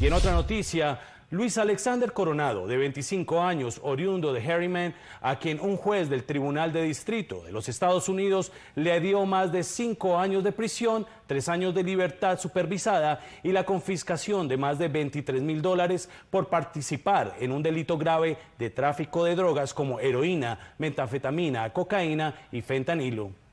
Y en otra noticia, Luis Alexander Coronado, de 25 años, oriundo de Harriman, a quien un juez del Tribunal de Distrito de los Estados Unidos le dio más de cinco años de prisión, tres años de libertad supervisada y la confiscación de más de 23 mil dólares por participar en un delito grave de tráfico de drogas como heroína, metanfetamina, cocaína y fentanilo.